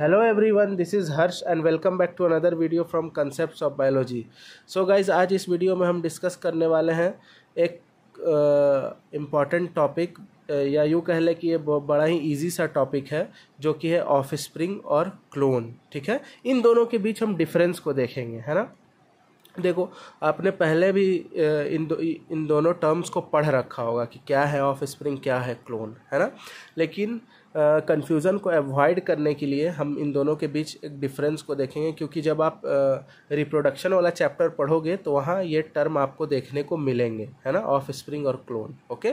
Hello everyone this is Harsh and welcome back to another video from concept of biology so guys आज इस video में हम discuss करने वाले हैं एक इम्पॉर्टेंट uh, टॉपिक uh, या यूँ कह लें कि ये बड़ा ही इजी सा टॉपिक है जो कि है ऑफ स्प्रिंग और क्लोन ठीक है इन दोनों के बीच हम डिफरेंस को देखेंगे है ना देखो आपने पहले भी इन दो इन दोनों टर्म्स को पढ़ रखा होगा कि क्या है ऑफ स्प्रिंग क्या है क्लोन है ना लेकिन कन्फ्यूज़न को अवॉइड करने के लिए हम इन दोनों के बीच एक डिफरेंस को देखेंगे क्योंकि जब आप रिप्रोडक्शन uh, वाला चैप्टर पढ़ोगे तो वहाँ ये टर्म आपको देखने को मिलेंगे है ना ऑफ स्प्रिंग और क्लोन ओके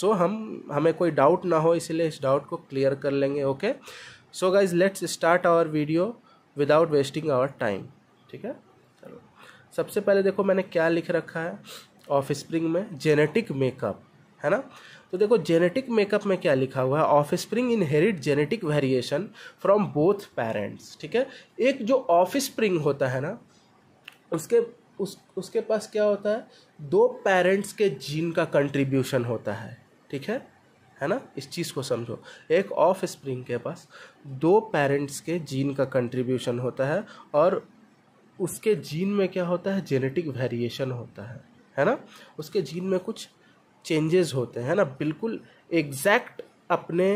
सो हम हमें कोई डाउट ना हो इसलिए इस डाउट को क्लियर कर लेंगे okay so guys let's start our video without wasting our time ठीक है चलो सबसे पहले देखो मैंने क्या लिख रखा है ऑफ स्प्रिंग में जेनेटिक मेकअप है ना तो देखो जेनेटिक मेकअप में क्या लिखा हुआ है offspring inherit genetic variation from both parents ठीक है एक जो ऑफ स्प्रिंग होता है ना उसके उस उसके पास क्या होता है दो पेरेंट्स के जीन का कंट्रीब्यूशन होता है ठीक है है ना इस चीज़ को समझो एक ऑफ स्प्रिंग के पास दो पेरेंट्स के जीन का कंट्रीब्यूशन होता है और उसके जीन में क्या होता है जेनेटिक वेरिएशन होता है है ना उसके जीन में कुछ चेंजेस होते हैं ना बिल्कुल एग्जैक्ट अपने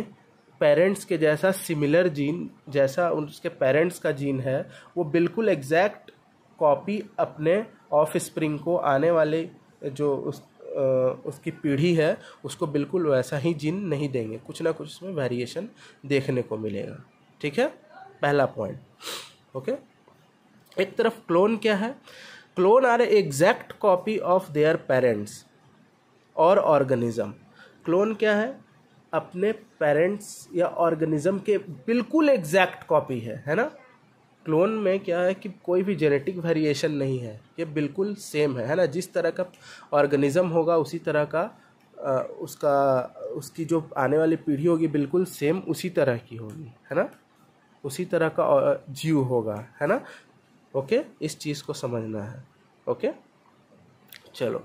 पेरेंट्स के जैसा सिमिलर जीन जैसा उसके पेरेंट्स का जीन है वो बिल्कुल एग्जैक्ट कॉपी अपने ऑफ स्प्रिंग को आने वाले जो उस आ, उसकी पीढ़ी है उसको बिल्कुल वैसा ही जीन नहीं देंगे कुछ ना कुछ उसमें वेरिएशन देखने को मिलेगा ठीक है पहला पॉइंट ओके एक तरफ क्लोन क्या है clone are exact copy of their parents और ऑर्गेनिज़म क्लोन क्या है अपने पेरेंट्स या ऑर्गेनिज्म के बिल्कुल एग्जैक्ट कॉपी है है ना क्लोन में क्या है कि कोई भी जेनेटिक वेरिएशन नहीं है ये बिल्कुल सेम है है ना जिस तरह का ऑर्गेनिज़म होगा उसी तरह का आ, उसका उसकी जो आने वाली पीढ़ी होगी बिल्कुल सेम उसी तरह की होगी है ना उसी तरह का जीव होगा है ना ओके इस चीज़ को समझना है ओके चलो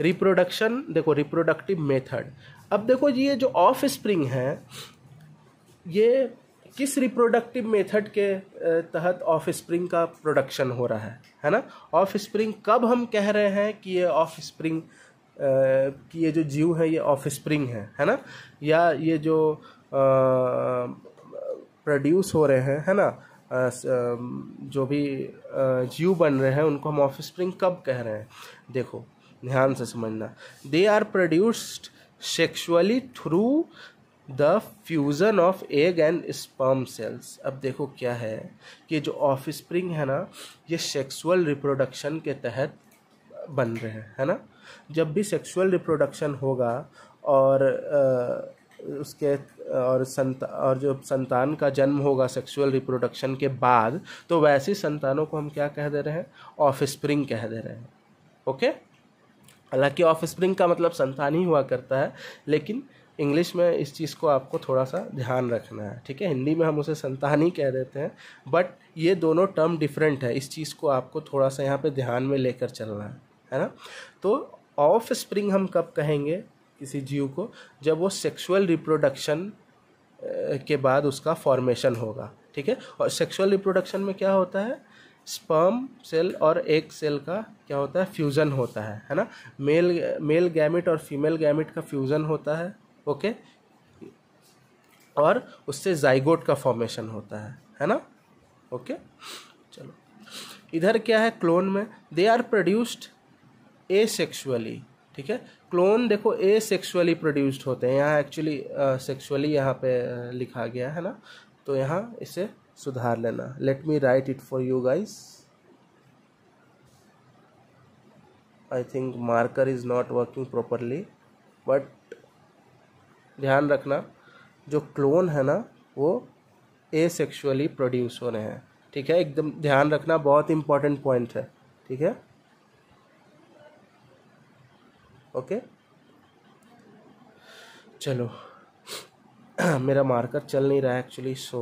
रिप्रोडक्शन देखो रिप्रोडक्टिव मेथड अब देखो ये जो ऑफ स्प्रिंग है ये किस रिप्रोडक्टिव मेथड के तहत ऑफ स्प्रिंग का प्रोडक्शन हो रहा है है ना ऑफ स्प्रिंग कब हम कह रहे हैं कि ये ऑफ स्प्रिंग कि ये जो जीव है ये ऑफ स्प्रिंग है है ना या ये जो प्रोड्यूस हो रहे हैं है ना जो भी जीव बन रहे हैं उनको हम ऑफ स्प्रिंग कब कह रहे हैं देखो ध्यान से समझना they are produced sexually through the fusion of egg and sperm cells अब देखो क्या है कि जो ऑफ स्प्रिंग है ना ये सेक्सुअल रिप्रोडक्शन के तहत बन रहे हैं है ना जब भी सेक्सुअल रिप्रोडक्शन होगा और आ, उसके और संत और जो संतान का जन्म होगा सेक्सुअल रिप्रोडक्शन के बाद तो वैसी संतानों को हम क्या कह दे रहे हैं ऑफ स्प्रिंग कह दे रहे हैं ओके okay? हालांकि ऑफ स्प्रिंग का मतलब संतान ही हुआ करता है लेकिन इंग्लिश में इस चीज़ को आपको थोड़ा सा ध्यान रखना है ठीक है हिंदी में हम उसे संतान ही कह देते हैं बट ये दोनों टर्म डिफरेंट है इस चीज़ को आपको थोड़ा सा यहाँ पे ध्यान में लेकर चलना है है ना तो ऑफ स्प्रिंग हम कब कहेंगे किसी जीव को जब वो सेक्सुअल रिप्रोडक्शन के बाद उसका फॉर्मेशन होगा ठीक है और सेक्सुअल रिप्रोडक्शन में क्या होता है स्पर्म सेल और एक सेल का क्या होता है फ्यूज़न होता है है ना मेल मेल गैमिट और फीमेल गैमिट का फ्यूज़न होता है ओके और उससे जाइगोट का फॉर्मेशन होता है है ना ओके चलो इधर क्या है क्लोन में they are produced asexually ठीक है क्लोन देखो ए सेक्सुअली प्रोड्यूस्ड होते हैं यहाँ एक्चुअली सेक्सुअली यहाँ पे लिखा गया है ना तो यहाँ इसे सुधार लेना let me write it for you guys I think marker is not working properly but ध्यान रखना जो क्लोन है ना वो ए सेक्शुअली प्रोड्यूस हो रहे हैं ठीक है एकदम ध्यान रखना बहुत इंपॉर्टेंट पॉइंट है ठीक है ओके चलो मेरा मार्कर चल नहीं रहा है एक्चुअली सो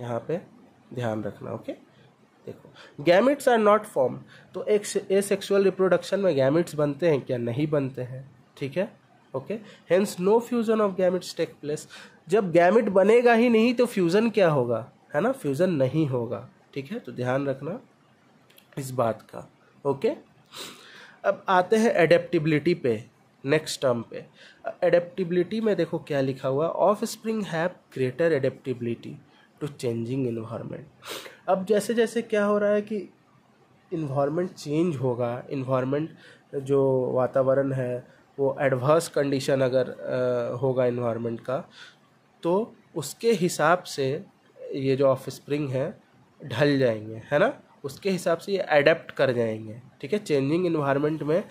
यहाँ पे ध्यान रखना ओके देखो गैमिट्स आर नॉट फॉर्म तो एक ए सेक्सुअल रिप्रोडक्शन में गैमिट्स बनते हैं क्या नहीं बनते हैं ठीक है okay hence no fusion of gametes take place जब गैमिट बनेगा ही नहीं तो फ्यूज़न क्या होगा है ना फ्यूज़न नहीं होगा ठीक है तो ध्यान रखना इस बात का ओके अब आते हैं एडेप्टिबिलिटी पे नेक्स्ट टर्म पे एडेप्टिबिलिटी में देखो क्या लिखा हुआ offspring have greater adaptability to changing environment अब जैसे जैसे क्या हो रहा है कि इन्वायरमेंट चेंज होगा इन्वायरमेंट जो वातावरण है वो एडवर्स कंडीशन अगर होगा इन्वायरमेंट का तो उसके हिसाब से ये जो ऑफ स्प्रिंग है ढल जाएंगे है ना उसके हिसाब से ये अडेप्ट कर जाएंगे ठीक है चेंजिंग इन्वायरमेंट में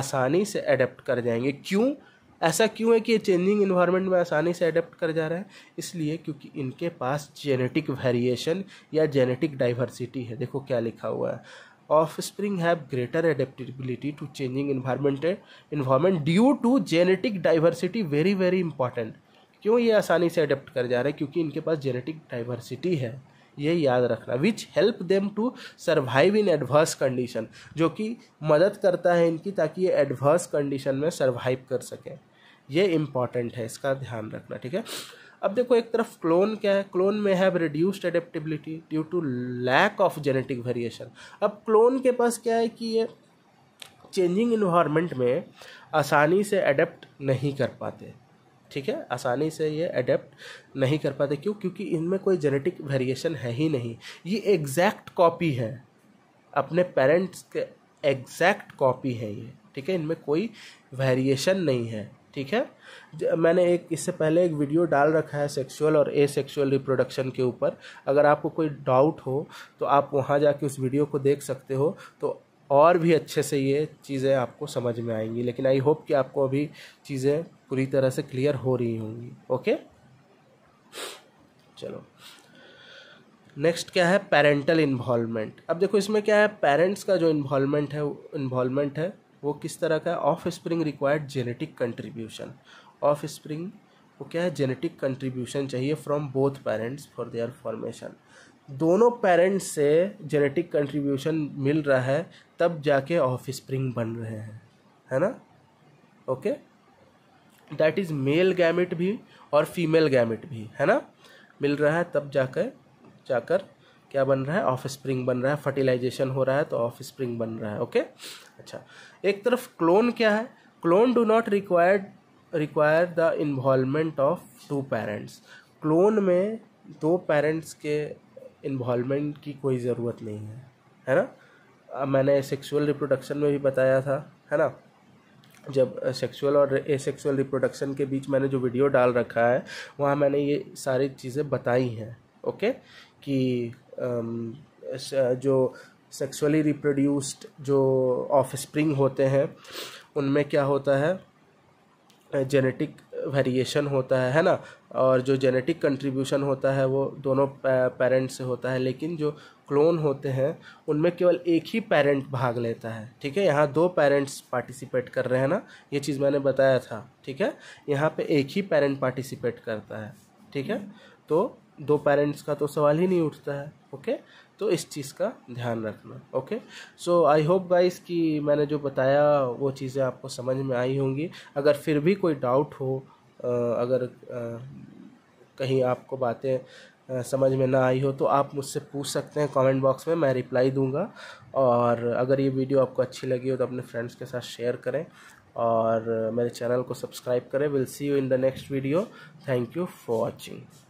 आसानी से अडेप्ट कर जाएंगे क्यों ऐसा क्यों है कि ये चेंजिंग इन्वायरमेंट में आसानी से अडेप्ट कर जा रहा है इसलिए क्योंकि इनके पास जेनेटिक वेरिएशन या जेनेटिक डाइवर्सिटी है देखो क्या लिखा हुआ है offspring have greater adaptability to changing environment environment due to genetic diversity very very important क्यों ये आसानी से अडेप्ट कर जा रहा है क्योंकि इनके पास जेनेटिक डाइवर्सिटी है ये याद रखना which help them to survive in adverse condition जो कि मदद करता है इनकी ताकि ये एडवर्स कंडीशन में सर्वाइव कर सकें ये इंपॉर्टेंट है इसका ध्यान रखना ठीक है अब देखो एक तरफ क्लोन क्या है क्लोन में have reduced adaptability due to lack of genetic variation अब क्लोन के पास क्या है कि ये चेंजिंग इन्वायरमेंट में आसानी से अडेप्ट नहीं कर पाते ठीक है आसानी से ये अडेप्ट नहीं कर पाते क्यों क्योंकि इनमें कोई जेनेटिक वेरिएशन है ही नहीं ये एग्जैक्ट कॉपी है अपने पेरेंट्स के एग्जैक्ट कॉपी है ये ठीक है इनमें कोई वेरिएशन नहीं है ठीक है मैंने एक इससे पहले एक वीडियो डाल रखा है सेक्सुअल और ए सेक्सुअल रिप्रोडक्शन के ऊपर अगर आपको कोई डाउट हो तो आप वहाँ जाके उस वीडियो को देख सकते हो तो और भी अच्छे से ये चीज़ें आपको समझ में आएंगी लेकिन आई होप कि आपको अभी चीज़ें पूरी तरह से क्लियर हो रही होंगी ओके चलो नेक्स्ट क्या है पेरेंटल इन्वॉल्वमेंट अब देखो इसमें क्या है पेरेंट्स का जो इन्वॉल्वमेंट है इन्वॉल्वमेंट है वो किस तरह का offspring required genetic contribution offspring वो क्या है जेनेटिक कंट्रीब्यूशन चाहिए from both parents for their formation दोनों पेरेंट्स से जेनेटिक कंट्रीब्यूशन मिल रहा है तब जाके ऑफ स्प्रिंग बन रहे हैं है ना okay that is male gamete भी और फीमेल गैमिट भी है ना मिल रहा है तब जाकर जाकर क्या बन रहा है ऑफ स्प्रिंग बन रहा है फर्टिलाइजेशन हो रहा है तो ऑफ स्प्रिंग बन रहा है ओके अच्छा एक तरफ क्लोन क्या है clone do not required require the involvement of two parents clone में दो पेरेंट्स के इन्वॉलमेंट की कोई ज़रूरत नहीं है है ना अब मैंने सेक्सुअल रिप्रोडक्शन में भी बताया था है ना जब सेक्सुअल और एसेक्सुअल रिप्रोडक्शन के बीच मैंने जो वीडियो डाल रखा है वहाँ मैंने ये सारी चीज़ें बताई हैं ओके कि जो सेक्सुअली रिप्रोड्यूस्ड जो ऑफ स्प्रिंग होते हैं उनमें क्या होता है जेनेटिक वेरिएशन होता है है ना और जो जेनेटिक कंट्रीब्यूशन होता है वो दोनों पेरेंट्स से होता है लेकिन जो क्लोन होते हैं उनमें केवल एक ही पेरेंट भाग लेता है ठीक है यहाँ दो पेरेंट्स पार्टिसिपेट कर रहे हैं ना ये चीज़ मैंने बताया था ठीक है यहाँ पे एक ही पेरेंट पार्टिसिपेट करता है ठीक है तो दो पेरेंट्स का तो सवाल ही नहीं उठता है ओके तो इस चीज़ का ध्यान रखना okay so I hope guys कि मैंने जो बताया वो चीज़ें आपको समझ में आई होंगी अगर फिर भी कोई डाउट हो अगर कहीं आपको बातें समझ में ना आई हो तो आप मुझसे पूछ सकते हैं कमेंट बॉक्स में मैं रिप्लाई दूंगा और अगर ये वीडियो आपको अच्छी लगी हो तो अपने फ्रेंड्स के साथ शेयर करें और मेरे चैनल को सब्सक्राइब करें will see you in the next video thank you for watching